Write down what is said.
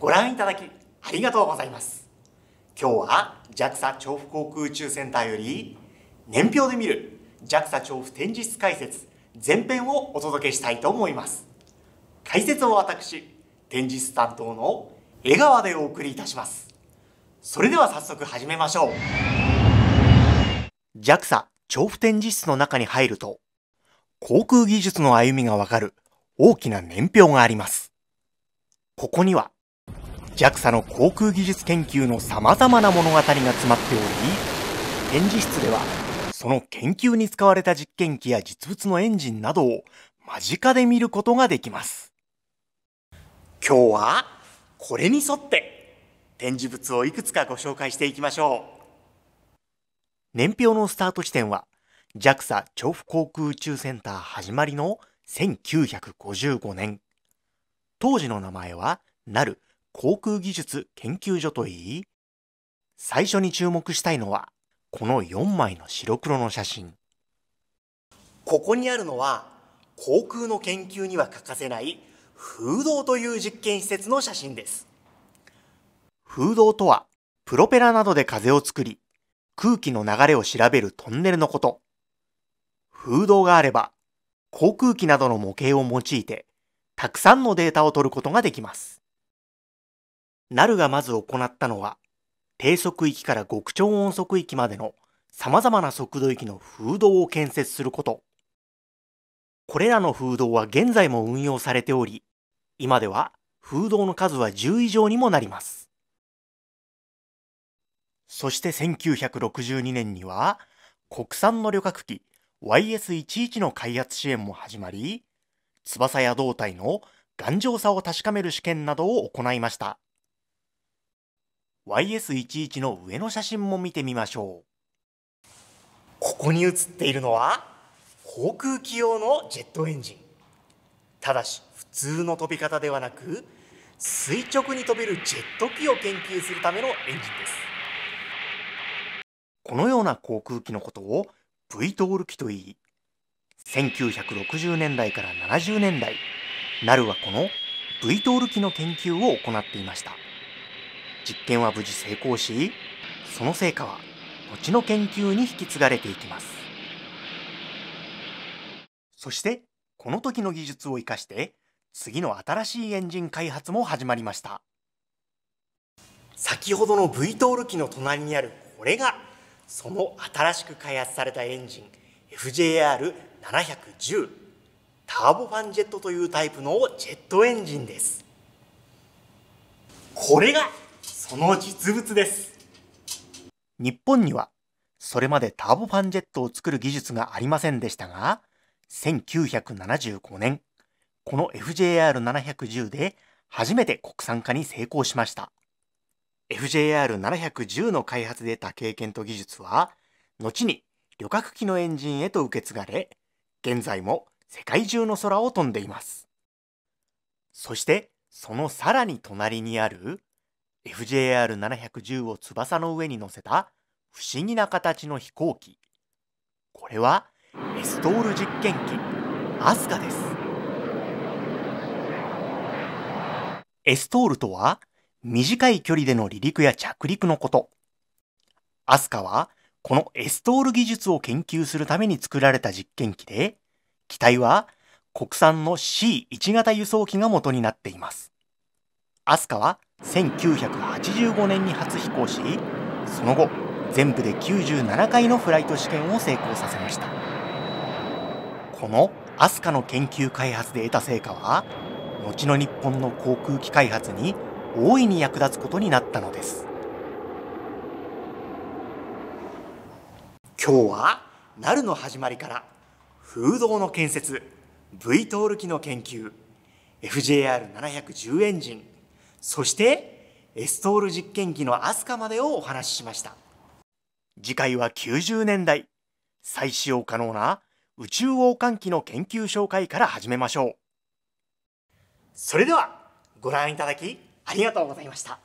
ご覧いただきありがとうございます。今日は JAXA 調布航空宇宙センターより年表で見る JAXA 調布展示室解説前編をお届けしたいと思います。解説を私、展示室担当の江川でお送りいたします。それでは早速始めましょう。JAXA 調布展示室の中に入ると、航空技術の歩みがわかる大きな年表があります。ここには JAXA の航空技術研究の様々な物語が詰まっており、展示室ではその研究に使われた実験機や実物のエンジンなどを間近で見ることができます。今日はこれに沿って展示物をいくつかご紹介していきましょう。年表のスタート地点は JAXA 調布航空宇宙センター始まりの1955年。当時の名前は、なる航空技術研究所といい、最初に注目したいのは、この4枚の白黒の写真。ここにあるのは、航空の研究には欠かせない風洞という実験施設の写真です。風洞とは、プロペラなどで風を作り、空気の流れを調べるトンネルのこと。風洞があれば、航空機などの模型を用いて、たくさんのデータを取ることができます。ナルがまず行ったのは、低速域から極超音速域までの様々な速度域の風洞を建設すること。これらの風洞は現在も運用されており、今では風洞の数は10以上にもなります。そして1962年には、国産の旅客機 YS11 の開発支援も始まり、翼や胴体の頑丈さを確かめる試験などを行いました。YS11 の上の写真も見てみましょうここに写っているのは航空機用のジェットエンジンただし普通の飛び方ではなく垂直に飛べるジェット機を研究するためのエンジンですこのような航空機のことを V トール機といい1960年代から70年代ナルはこの V トール機の研究を行っていました実験は無事成功しその成果は後の研究に引き継がれていきますそしてこの時の技術を生かして次の新しいエンジン開発も始まりました先ほどの V トール機の隣にあるこれがその新しく開発されたエンジン FJR710 ターボファンジェットというタイプのジェットエンジンですこれがその実物です日本にはそれまでターボファンジェットを作る技術がありませんでしたが1975年この FJR710 で初めて国産化に成功しました FJR710 の開発で得た経験と技術は後に旅客機のエンジンへと受け継がれ現在も世界中の空を飛んでいますそしてそのさらに隣にある FJR710 を翼の上に乗せた不思議な形の飛行機これはエストール実験機アスカですエストールとは短い距離での離陸や着陸のことアスカはこのエストール技術を研究するために作られた実験機で機体は国産の C1 型輸送機が元になっています飛鳥は1985年に初飛行しその後全部で97回のフライト試験を成功させましたこのアスカの研究開発で得た成果は後の日本の航空機開発に大いに役立つことになったのです今日はナルの始まりから風洞の建設 v 機の研究 FJR710 エンジンそしてエストール実験機のアスカまでをお話ししました次回は90年代再使用可能な宇宙王冠機の研究紹介から始めましょうそれではご覧いただきありがとうございました